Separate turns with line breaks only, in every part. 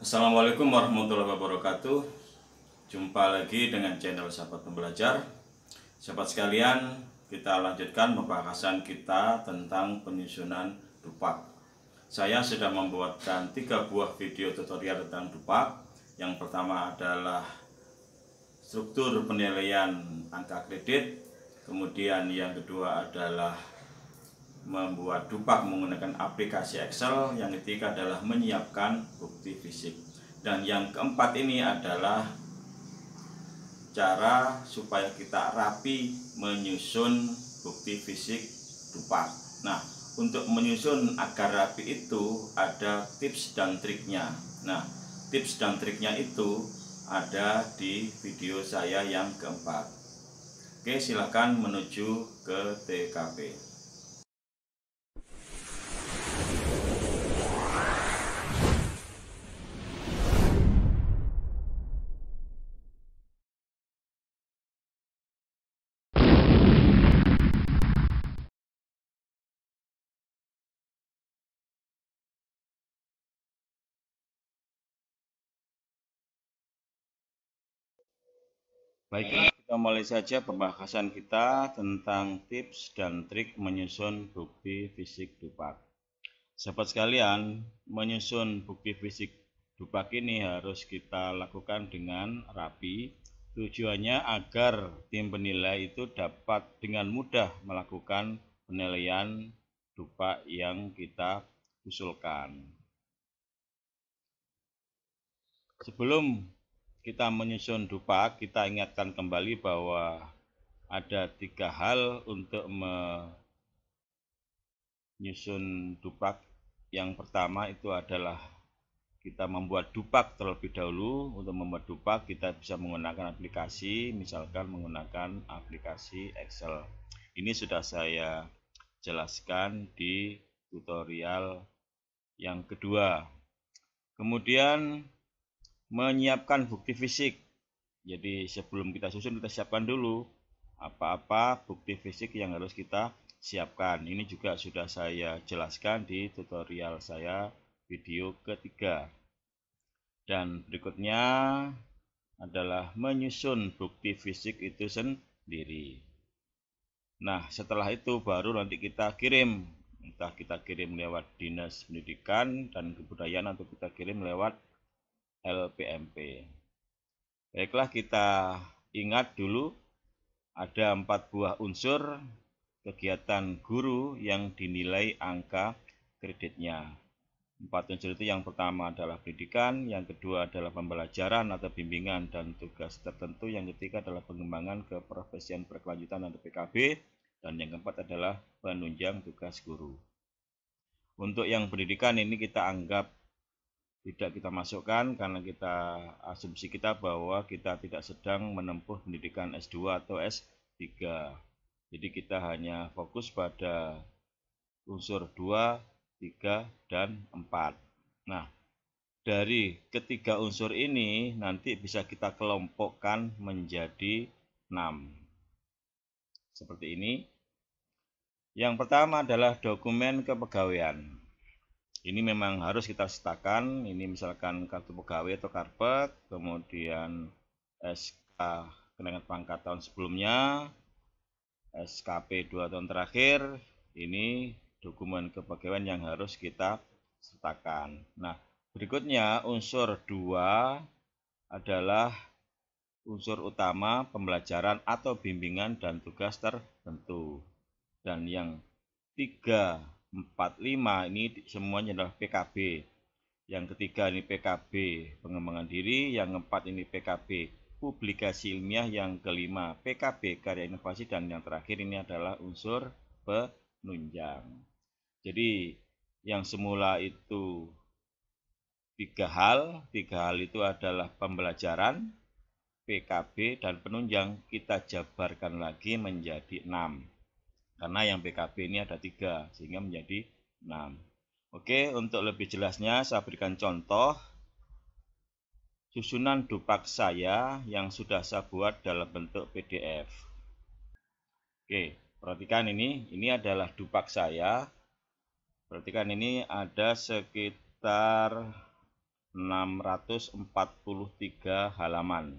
Assalamualaikum warahmatullahi wabarakatuh Jumpa lagi dengan channel sahabat pembelajar Sahabat sekalian kita lanjutkan pembahasan kita tentang penyusunan dupak Saya sudah membuatkan tiga buah video tutorial tentang dupak Yang pertama adalah struktur penilaian angka kredit Kemudian yang kedua adalah membuat dupak menggunakan aplikasi Excel, yang ketiga adalah menyiapkan bukti fisik. Dan yang keempat ini adalah cara supaya kita rapi menyusun bukti fisik dupak. Nah, untuk menyusun agar rapi itu ada tips dan triknya. Nah, tips dan triknya itu ada di video saya yang keempat. Oke, silakan menuju ke TKP. Baiklah, kita mulai saja pembahasan kita tentang tips dan trik menyusun bukti fisik dupak. Sahabat sekalian, menyusun bukti fisik dupak ini harus kita lakukan dengan rapi. Tujuannya agar tim penilai itu dapat dengan mudah melakukan penilaian dupak yang kita usulkan. Sebelum kita menyusun dupa, kita ingatkan kembali bahwa ada tiga hal untuk menyusun dupak. Yang pertama itu adalah kita membuat dupak terlebih dahulu. Untuk membuat dupak kita bisa menggunakan aplikasi, misalkan menggunakan aplikasi Excel. Ini sudah saya jelaskan di tutorial yang kedua. Kemudian menyiapkan bukti fisik. Jadi sebelum kita susun kita siapkan dulu apa-apa bukti fisik yang harus kita siapkan. Ini juga sudah saya jelaskan di tutorial saya video ketiga. Dan berikutnya adalah menyusun bukti fisik itu sendiri. Nah, setelah itu baru nanti kita kirim. Entah kita kirim lewat Dinas Pendidikan dan Kebudayaan atau kita kirim lewat LPMP. Baiklah kita ingat dulu ada empat buah unsur kegiatan guru yang dinilai angka kreditnya. Empat unsur itu yang pertama adalah pendidikan, yang kedua adalah pembelajaran atau bimbingan dan tugas tertentu, yang ketiga adalah pengembangan ke keprofesian berkelanjutan atau PKB, dan yang keempat adalah penunjang tugas guru. Untuk yang pendidikan ini kita anggap tidak kita masukkan karena kita asumsi kita bahwa kita tidak sedang menempuh pendidikan S2 atau S3. Jadi kita hanya fokus pada unsur 2, 3, dan 4. Nah, dari ketiga unsur ini nanti bisa kita kelompokkan menjadi 6. Seperti ini. Yang pertama adalah dokumen kepegawaian ini memang harus kita setakan ini misalkan kartu pegawai atau karpet kemudian SK kenaikan pangkat tahun sebelumnya SKP 2 tahun terakhir ini dokumen kepegawaian yang harus kita setakan nah berikutnya unsur 2 adalah unsur utama pembelajaran atau bimbingan dan tugas tertentu dan yang tiga 45 ini semuanya adalah PKB. Yang ketiga ini PKB pengembangan diri, yang keempat ini PKB publikasi ilmiah, yang kelima PKB karya inovasi dan yang terakhir ini adalah unsur penunjang. Jadi yang semula itu tiga hal, tiga hal itu adalah pembelajaran, PKB dan penunjang kita jabarkan lagi menjadi enam karena yang PKB ini ada tiga sehingga menjadi 6 Oke untuk lebih jelasnya saya berikan contoh susunan dupak saya yang sudah saya buat dalam bentuk PDF Oke perhatikan ini ini adalah dupak saya perhatikan ini ada sekitar 643 halaman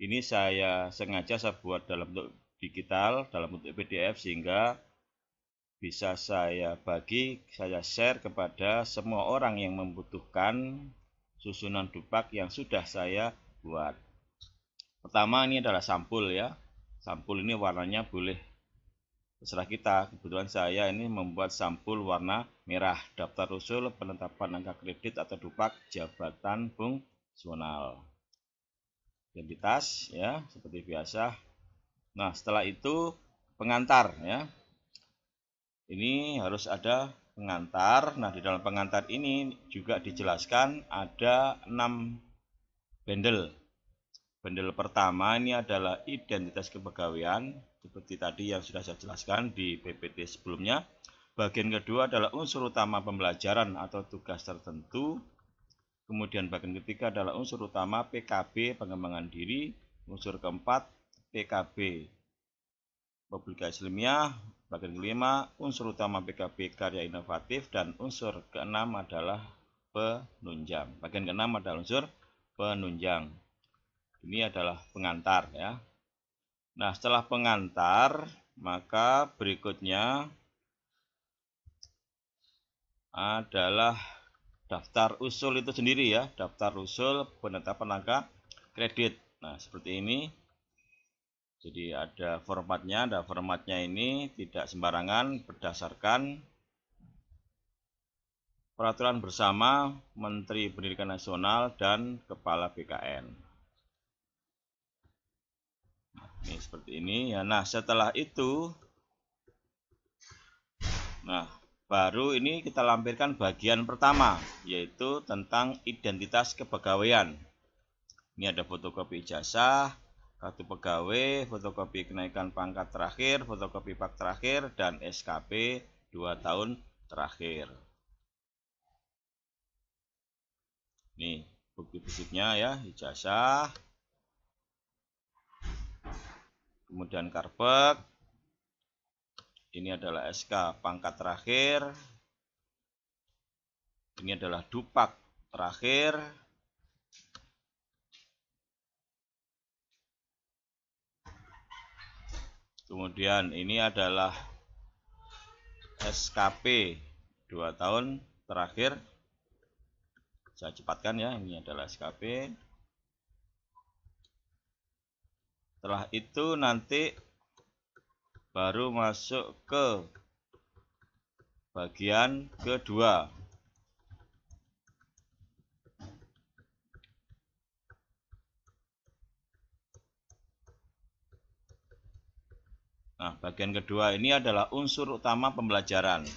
ini saya sengaja saya buat dalam bentuk digital dalam bentuk PDF sehingga bisa saya bagi, saya share kepada semua orang yang membutuhkan susunan dupak yang sudah saya buat. Pertama ini adalah sampul ya. Sampul ini warnanya boleh terserah kita. Kebetulan saya ini membuat sampul warna merah daftar usul penetapan angka kredit atau dupak jabatan fungsional. Identitas ya seperti biasa Nah, setelah itu pengantar ya. Ini harus ada pengantar. Nah, di dalam pengantar ini juga dijelaskan ada 6 bendel. Bendel pertama ini adalah identitas kepegawaian seperti tadi yang sudah saya jelaskan di PPT sebelumnya. Bagian kedua adalah unsur utama pembelajaran atau tugas tertentu. Kemudian bagian ketiga adalah unsur utama PKB pengembangan diri. Unsur keempat PKB Publika Islamiyah bagian kelima unsur utama PKB karya inovatif dan unsur keenam adalah penunjang bagian keenam adalah unsur penunjang ini adalah pengantar ya nah setelah pengantar maka berikutnya adalah daftar usul itu sendiri ya daftar usul penetapan angka kredit nah seperti ini jadi ada formatnya, ada formatnya ini tidak sembarangan berdasarkan peraturan bersama Menteri Pendidikan Nasional dan Kepala BKN. Nah, ini seperti ini ya. Nah, setelah itu Nah, baru ini kita lampirkan bagian pertama yaitu tentang identitas kepegawaian. Ini ada fotokopi ijazah, kartu pegawai, fotokopi kenaikan pangkat terakhir, fotokopi pak terakhir, dan SKP 2 tahun terakhir. Nih, bukti fisiknya ya, ijazah, kemudian karpet, ini adalah SK pangkat terakhir, ini adalah dupak terakhir, kemudian ini adalah SKP 2 tahun terakhir saya cepatkan ya ini adalah SKP setelah itu nanti baru masuk ke bagian kedua Nah, bagian kedua ini adalah unsur utama pembelajaran.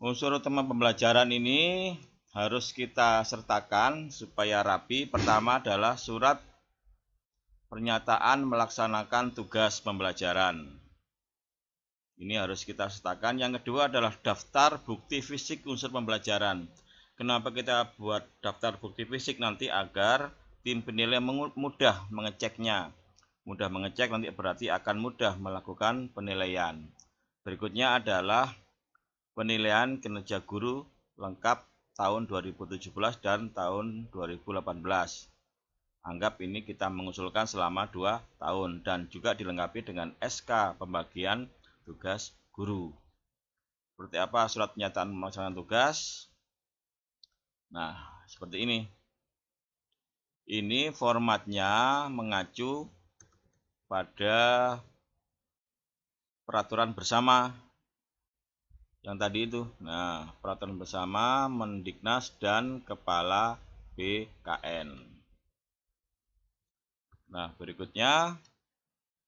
Unsur utama pembelajaran ini harus kita sertakan supaya rapi. Pertama adalah surat pernyataan melaksanakan tugas pembelajaran. Ini harus kita sertakan. Yang kedua adalah daftar bukti fisik unsur pembelajaran. Kenapa kita buat daftar bukti fisik nanti agar tim penilai mudah mengeceknya. Mudah mengecek nanti berarti akan mudah melakukan penilaian. Berikutnya adalah penilaian kinerja guru lengkap tahun 2017 dan tahun 2018. Anggap ini kita mengusulkan selama 2 tahun dan juga dilengkapi dengan SK pembagian tugas guru. Seperti apa surat pernyataan pelaksanaan tugas? Nah, seperti ini. Ini formatnya mengacu pada peraturan bersama yang tadi itu. Nah, peraturan bersama Mendiknas dan Kepala BKN. Nah, berikutnya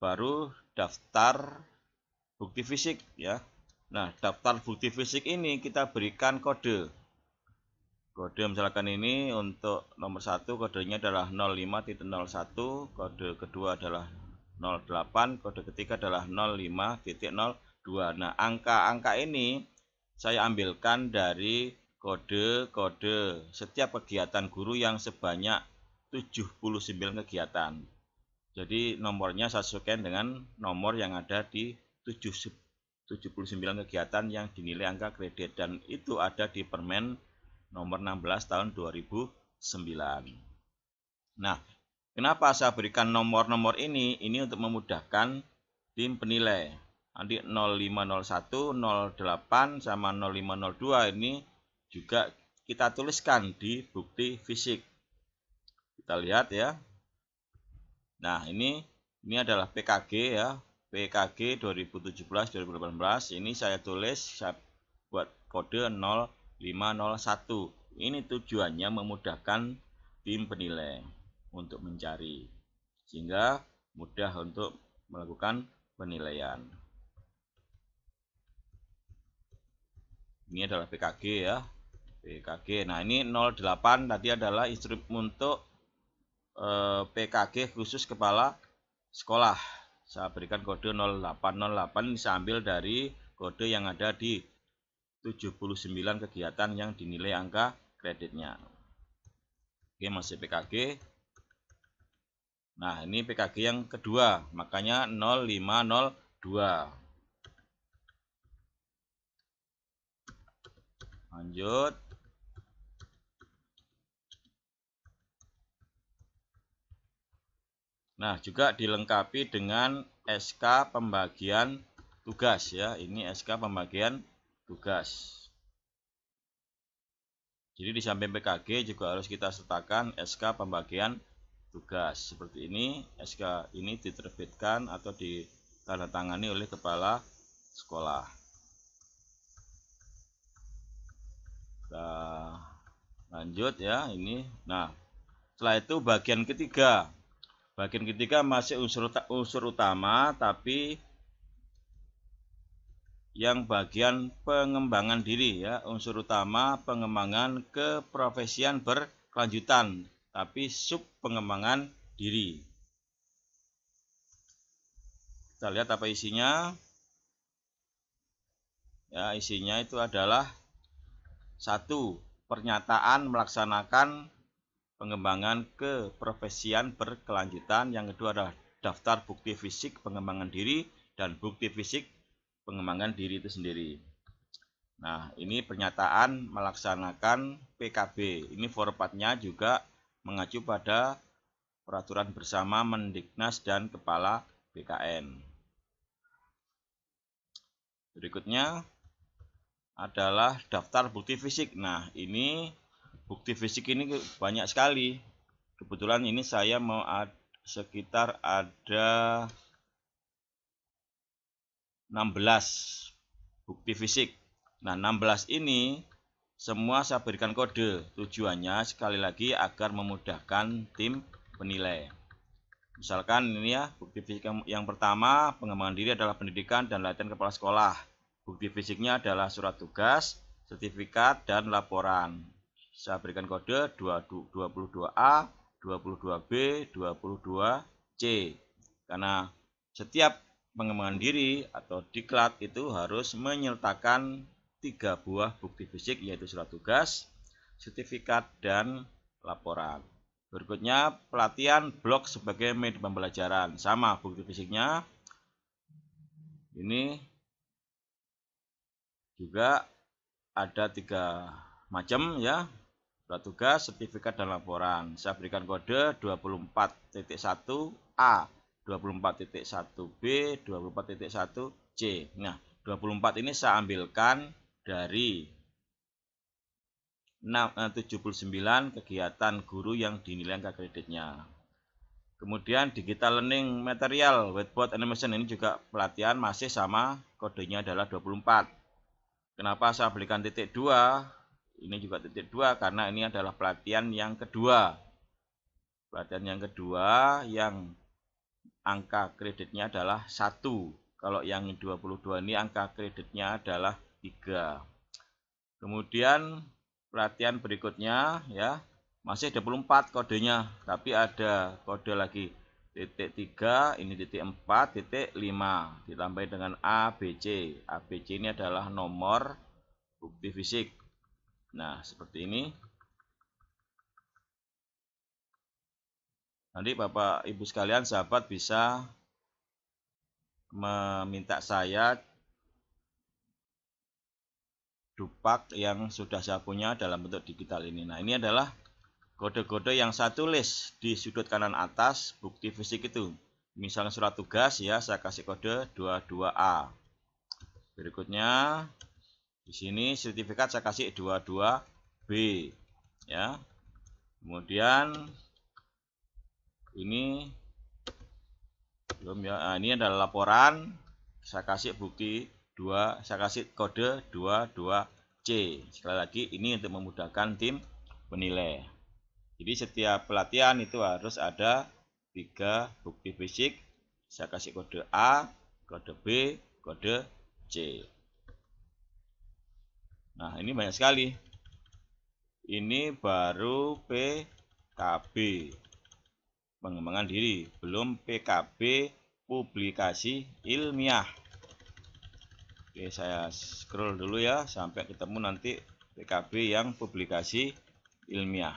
baru daftar bukti fisik ya. Nah, daftar bukti fisik ini kita berikan kode Kode misalkan ini untuk nomor satu kodenya adalah 05.01, kode kedua adalah 08, kode ketiga adalah 05.02. Nah, angka-angka ini saya ambilkan dari kode-kode setiap kegiatan guru yang sebanyak 79 kegiatan. Jadi nomornya saya sesuaikan dengan nomor yang ada di 79 kegiatan yang dinilai angka kredit dan itu ada di Permen nomor 16 tahun 2009. Nah, kenapa saya berikan nomor-nomor ini? Ini untuk memudahkan tim penilai. Nanti 0501, 08 sama 0502 ini juga kita tuliskan di bukti fisik. Kita lihat ya. Nah, ini ini adalah PKG ya, PKG 2017-2018 ini saya tulis saya buat kode 0 501. Ini tujuannya memudahkan tim penilai untuk mencari sehingga mudah untuk melakukan penilaian. Ini adalah PKG ya. PKG. Nah, ini 08 tadi adalah instruksi untuk eh, PKG khusus kepala sekolah. Saya berikan kode 0808 ini saya dari kode yang ada di 79 kegiatan yang dinilai angka kreditnya. Oke, masih PKG. Nah, ini PKG yang kedua, makanya 0502. Lanjut. Nah, juga dilengkapi dengan SK pembagian tugas ya. Ini SK pembagian tugas. Jadi di samping PKG juga harus kita sertakan SK pembagian tugas. Seperti ini, SK ini diterbitkan atau ditandatangani oleh kepala sekolah. Kita nah, lanjut ya, ini. Nah, setelah itu bagian ketiga. Bagian ketiga masih unsur unsur utama tapi yang bagian pengembangan diri ya unsur utama pengembangan keprofesian berkelanjutan tapi sub pengembangan diri kita lihat apa isinya ya isinya itu adalah satu pernyataan melaksanakan pengembangan keprofesian berkelanjutan yang kedua adalah daftar bukti fisik pengembangan diri dan bukti fisik pengembangan diri itu sendiri. Nah, ini pernyataan melaksanakan PKB. Ini formatnya juga mengacu pada peraturan bersama Mendiknas dan Kepala BKN. Berikutnya adalah daftar bukti fisik. Nah, ini bukti fisik ini banyak sekali. Kebetulan ini saya mau ad, sekitar ada 16 bukti fisik. Nah, 16 ini semua saya berikan kode. Tujuannya sekali lagi agar memudahkan tim penilai. Misalkan ini ya, bukti fisik yang, yang pertama, pengembangan diri adalah pendidikan dan latihan kepala sekolah. Bukti fisiknya adalah surat tugas, sertifikat, dan laporan. Saya berikan kode 22A, 22B, 22C. Karena setiap pengembangan diri atau diklat itu harus menyertakan tiga buah bukti fisik yaitu surat tugas, sertifikat, dan laporan. Berikutnya pelatihan blog sebagai media pembelajaran. Sama bukti fisiknya. Ini juga ada tiga macam ya. Surat tugas, sertifikat, dan laporan. Saya berikan kode 24.1A 24.1B, 24.1C. Nah, 24 ini saya ambilkan dari 79 eh, kegiatan guru yang dinilai angka kreditnya. Kemudian digital learning material whiteboard animation ini juga pelatihan masih sama kodenya adalah 24. Kenapa saya belikan titik 2? Ini juga titik 2 karena ini adalah pelatihan yang kedua. Pelatihan yang kedua yang angka kreditnya adalah 1. Kalau yang 22 ini angka kreditnya adalah 3. Kemudian pelatihan berikutnya ya masih 24 kodenya, tapi ada kode lagi titik 3, ini titik 4, titik 5 ditambah dengan ABC. ABC ini adalah nomor bukti fisik. Nah, seperti ini. Nanti Bapak Ibu sekalian sahabat bisa meminta saya dupak yang sudah saya punya dalam bentuk digital ini. Nah ini adalah kode-kode yang saya tulis di sudut kanan atas bukti fisik itu. Misalnya surat tugas ya saya kasih kode 22A. Berikutnya di sini sertifikat saya kasih 22B ya. Kemudian ini belum ya nah, ini adalah laporan saya kasih bukti 2 saya kasih kode 22C sekali lagi ini untuk memudahkan tim penilai jadi setiap pelatihan itu harus ada tiga bukti fisik saya kasih kode A kode B kode C nah ini banyak sekali ini baru PKB pengembangan diri, belum PKB publikasi ilmiah. Oke, saya scroll dulu ya sampai ketemu nanti PKB yang publikasi ilmiah.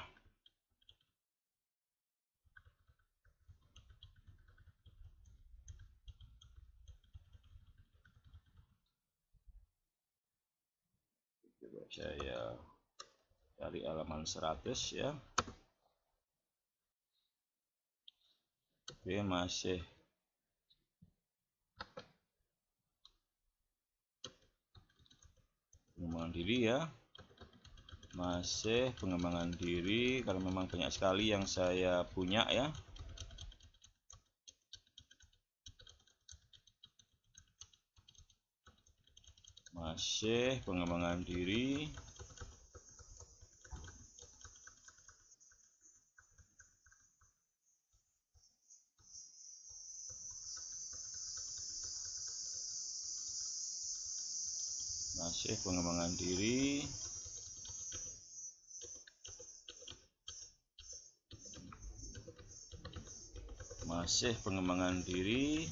saya cari halaman 100 ya. dia masih pengembangan diri ya masih pengembangan diri karena memang banyak sekali yang saya punya ya masih pengembangan diri Aceh pengembangan diri masih pengembangan diri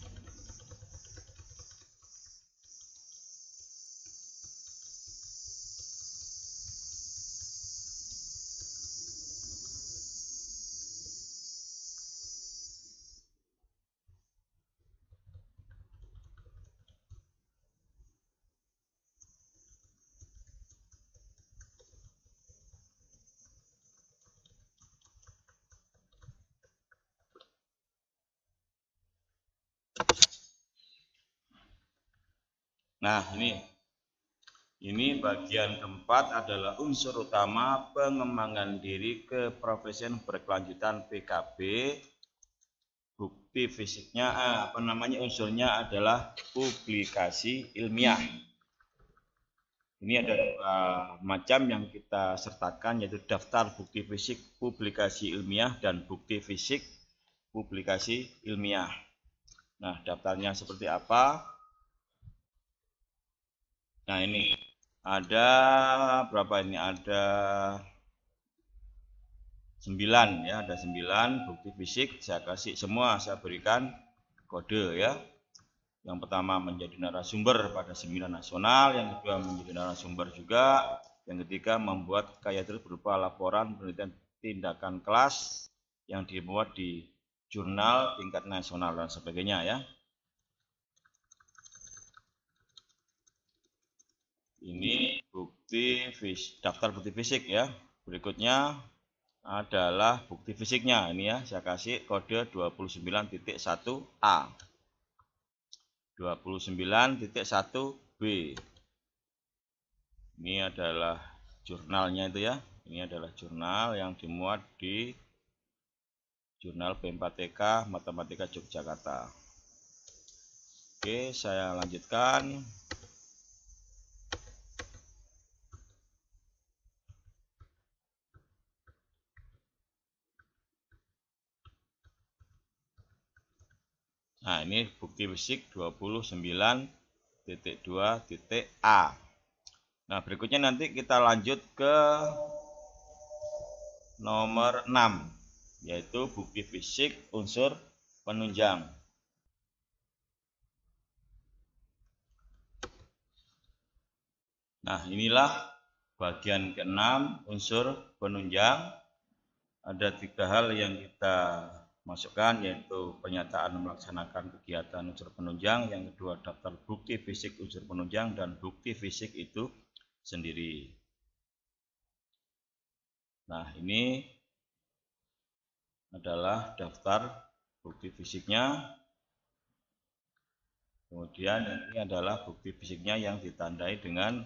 Nah, ini ini bagian keempat adalah unsur utama pengembangan diri ke profesion berkelanjutan PKB. Bukti fisiknya eh, apa namanya unsurnya adalah publikasi ilmiah. Ini ada dua macam yang kita sertakan yaitu daftar bukti fisik publikasi ilmiah dan bukti fisik publikasi ilmiah. Nah, daftarnya seperti apa? Nah, ini ada berapa ini? Ada 9 ya, ada 9 bukti fisik saya kasih semua, saya berikan kode ya. Yang pertama menjadi narasumber pada seminar nasional, yang kedua menjadi narasumber juga, yang ketiga membuat kaya berupa laporan penelitian tindakan kelas yang dibuat di jurnal tingkat nasional dan sebagainya ya. Ini bukti daftar bukti fisik ya. Berikutnya adalah bukti fisiknya ini ya saya kasih kode 29.1A 29.1B ini adalah jurnalnya itu ya ini adalah jurnal yang dimuat di jurnal P4TK Matematika Yogyakarta. Oke, saya lanjutkan. Nah, ini bukti fisik 29.2.a. Nah, berikutnya nanti kita lanjut ke nomor 6 yaitu bukti fisik unsur penunjang. Nah, inilah bagian keenam unsur penunjang. Ada tiga hal yang kita masukkan, yaitu pernyataan melaksanakan kegiatan unsur penunjang, yang kedua daftar bukti fisik unsur penunjang, dan bukti fisik itu sendiri. Nah, ini adalah daftar bukti fisiknya. Kemudian ini adalah bukti fisiknya yang ditandai dengan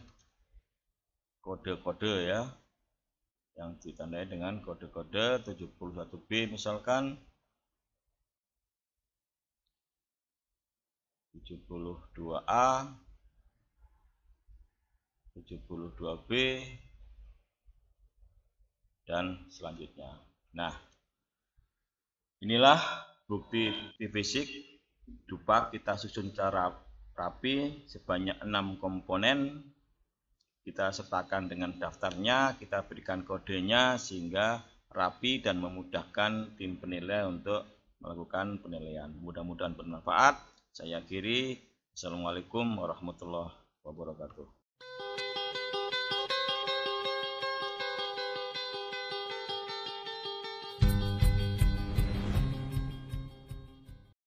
kode-kode ya. Yang ditandai dengan kode-kode 71B misalkan 72A 72B dan selanjutnya. Nah, Inilah bukti-bukti fisik dupa kita susun cara rapi sebanyak enam komponen kita sertakan dengan daftarnya, kita berikan kodenya sehingga rapi dan memudahkan tim penilai untuk melakukan penilaian. Mudah-mudahan bermanfaat. Saya kiri. Assalamualaikum warahmatullahi wabarakatuh.